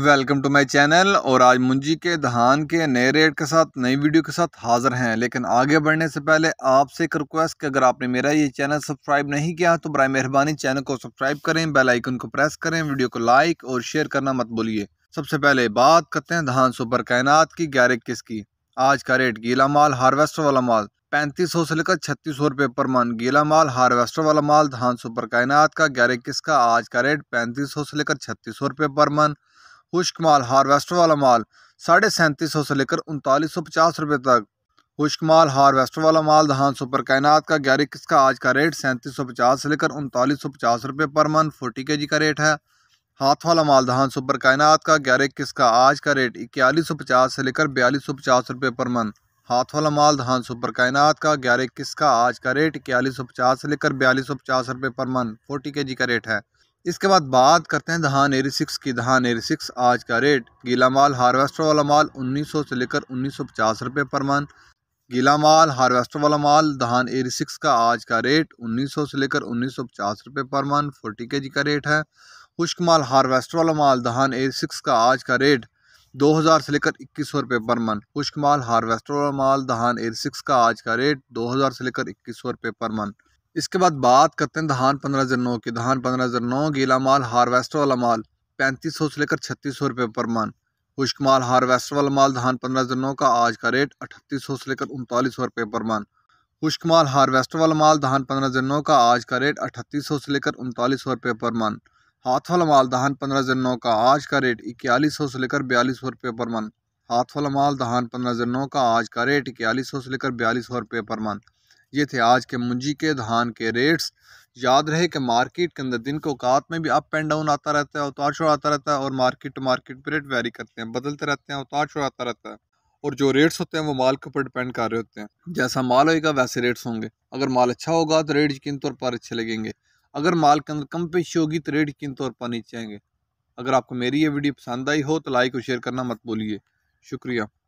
welcome to my channel और आज मुंजी के धान के नए रेट के साथ नई वीडियो के साथ हाज़िर हैं लेकिन आगे बढ़ने से पहले आपसे एक रिक्वेस्ट कि अगर आपने मेरा ये चैनल सब्सक्राइब नहीं किया तो बरए मेहरबानी चैनल को सब्सक्राइब करें बेल आइकन को प्रेस करें वीडियो को लाइक और शेयर करना मत बोलिए सबसे पहले बात करते हैं धान सुपर कायनात की ग्यारह इक्कीस की आज का रेट गीला माल हार्वेस्टर वाला माल पैंतीस सौ से लेकर छत्तीस सौ रुपये पर मन गीला माल हार्वेस्टर वाला माल धान सुपर कायनात का ग्यारह इक्कीस का आज का रेट पैंतीस सौ से लेकर छत्तीस सौ रुपये पर मन खुश्क माल हारवेस्टर वाला माल साढ़े सैंतीस सौ से लेकर उनतालीस सौ पचास रुपये तक खुश्क माल हारवेस्टर वाला माल दहान सुपर कायनात का ग्यारह किस का आज का रेट सैंतीस सौ पचास से लेकर उनतालीस सौ पचास रुपये पर मन फोर्टी के जी का रेट है हाथ वाला माल दहान सुपर कायनात का ग्यारह किस का आज का रेट इक्यालीस सौ पचास से लेकर बयालीस सौ पचास रुपये पर मन हाथ वाला माल धान सुपर कायनात का ग्यारह किस का आज का रेट इक्यालीस सौ पचास से लेकर बयालीस सौ पचास रुपये पर मन फोर्टी के जी का रेट है इसके बाद बात करते हैं धान एरी सिक्स की धान एरी सिक्स आज का रेट गीला माल हार्वेस्टर वाला माल 1900 से लेकर 1950 रुपए पर मन गीला माल हार्वेस्टर वाला माल धान एरी सिक्स का आज का रेट 1900 से लेकर 1950 रुपए पर मन 40 के का रेट है खुश्क माल हार्वेस्टर वाला माल धान एरी सिक्स का आज का रेट 2000 से लेकर इक्कीस सौ रुपये पर मन खुश्क माल हार्वेस्टर वाला माल धान एरी सिक्स का आज का रेट 2000 से लेकर इक्कीस सौ रुपये पर मन इसके बाद बात करते हैं धान पंद्रह जनों नौ की धान पंद्रह जनों नौ गीला माल हार्वेस्टर वाला माल पैंतीस सौ से लेकर छत्तीस सौ रुपये पर मन खुश्क माल हार्वेस्टर वाला माल धान पंद्रह जनों नौ का आज का रेट अठतीस सौ से लेकर उनतालीस सौ रुपये पर मन खुश्क माल हार्वेस्टर वाला माल धान पंद्रह जर नौ का आज का रेट अठतीस सौ से लेकर उनतालीस सौ रुपये पर मन हाथ वाला माल धान पंद्रह जर नौ का आज का रेट इक्यालीस सौ से लेकर बयालीस सौ रुपये पर मन हाथ वाला माल धान पंद्रह जर नौ का आज का रेट इक्यालीस सौ से लेकर बयालीस सौ रुपये पर मन ये थे आज के मुंजी के धान के रेट्स याद रहे कि मार्केट के अंदर दिन को औकात में भी अप एंड डाउन आता रहता है उतार छोड़ आता रहता है और market to market rate vary करते हैं बदलते रहते हैं उतार छोड़ आता रहता है और जो रेट्स होते हैं वो माल के ऊपर डिपेंड कर रहे होते हैं जैसा माल होगा वैसे रेट्स होंगे अगर माल अच्छा होगा तो रेट यकीन तौर पर अच्छे लगेंगे अगर माल के अंदर कम पेशी होगी तो रेट यकीन तौर पर नीचे आएंगे अगर आपको मेरी ये वीडियो पसंद आई हो तो लाइक और शेयर करना मत भूलिए शुक्रिया